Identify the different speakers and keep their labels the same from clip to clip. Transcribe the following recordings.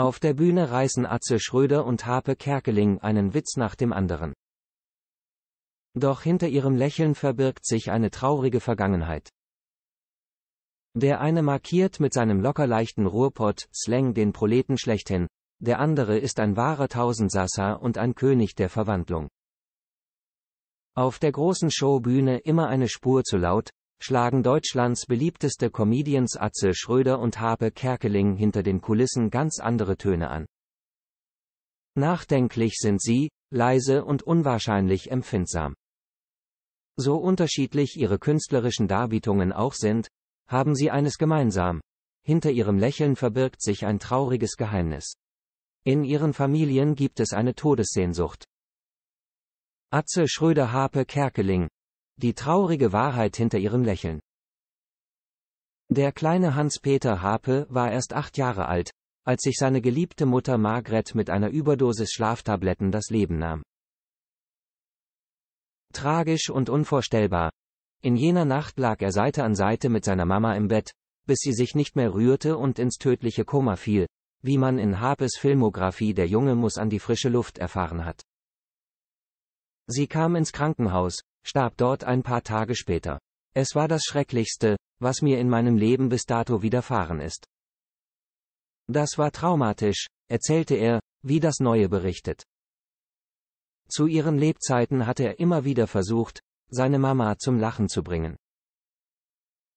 Speaker 1: Auf der Bühne reißen Atze Schröder und Harpe Kerkeling einen Witz nach dem anderen. Doch hinter ihrem Lächeln verbirgt sich eine traurige Vergangenheit. Der eine markiert mit seinem lockerleichten Ruhrpott-Slang den Proleten schlechthin, der andere ist ein wahrer Tausendsasser und ein König der Verwandlung. Auf der großen Showbühne immer eine Spur zu laut, schlagen Deutschlands beliebteste Comedians Atze Schröder und Habe Kerkeling hinter den Kulissen ganz andere Töne an. Nachdenklich sind sie, leise und unwahrscheinlich empfindsam. So unterschiedlich ihre künstlerischen Darbietungen auch sind, haben sie eines gemeinsam. Hinter ihrem Lächeln verbirgt sich ein trauriges Geheimnis. In ihren Familien gibt es eine Todessehnsucht. Atze Schröder-Harpe Kerkeling, die traurige Wahrheit hinter ihrem Lächeln. Der kleine Hans-Peter Hape war erst acht Jahre alt, als sich seine geliebte Mutter Margret mit einer Überdosis Schlaftabletten das Leben nahm. Tragisch und unvorstellbar. In jener Nacht lag er Seite an Seite mit seiner Mama im Bett, bis sie sich nicht mehr rührte und ins tödliche Koma fiel, wie man in Hapes Filmografie Der Junge muss an die frische Luft erfahren hat. Sie kam ins Krankenhaus, starb dort ein paar Tage später. Es war das Schrecklichste, was mir in meinem Leben bis dato widerfahren ist. Das war traumatisch, erzählte er, wie das Neue berichtet. Zu ihren Lebzeiten hatte er immer wieder versucht, seine Mama zum Lachen zu bringen.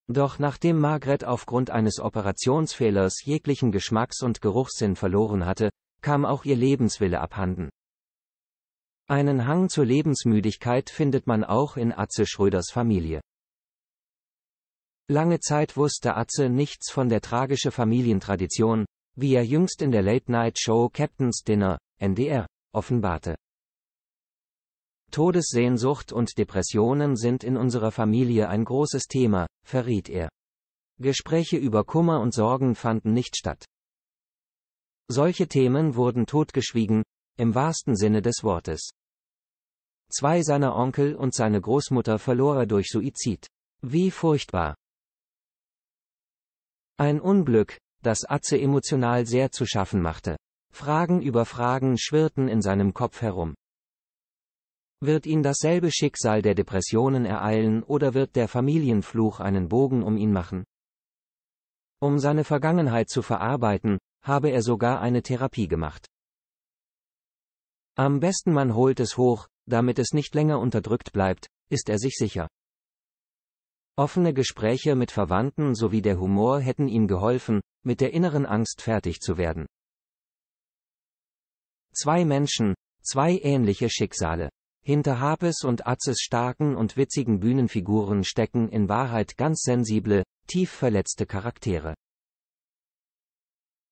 Speaker 1: Doch nachdem Margret aufgrund eines Operationsfehlers jeglichen Geschmacks- und Geruchssinn verloren hatte, kam auch ihr Lebenswille abhanden. Einen Hang zur Lebensmüdigkeit findet man auch in Atze Schröders Familie. Lange Zeit wusste Atze nichts von der tragischen Familientradition, wie er jüngst in der Late-Night-Show Captain's Dinner, NDR, offenbarte. Todessehnsucht und Depressionen sind in unserer Familie ein großes Thema, verriet er. Gespräche über Kummer und Sorgen fanden nicht statt. Solche Themen wurden totgeschwiegen, im wahrsten Sinne des Wortes. Zwei seiner Onkel und seine Großmutter verlor er durch Suizid. Wie furchtbar. Ein Unglück, das Atze emotional sehr zu schaffen machte. Fragen über Fragen schwirrten in seinem Kopf herum. Wird ihn dasselbe Schicksal der Depressionen ereilen oder wird der Familienfluch einen Bogen um ihn machen? Um seine Vergangenheit zu verarbeiten, habe er sogar eine Therapie gemacht. Am besten man holt es hoch, damit es nicht länger unterdrückt bleibt, ist er sich sicher. Offene Gespräche mit Verwandten sowie der Humor hätten ihm geholfen, mit der inneren Angst fertig zu werden. Zwei Menschen, zwei ähnliche Schicksale. Hinter Hapes und Atzes starken und witzigen Bühnenfiguren stecken in Wahrheit ganz sensible, tief verletzte Charaktere.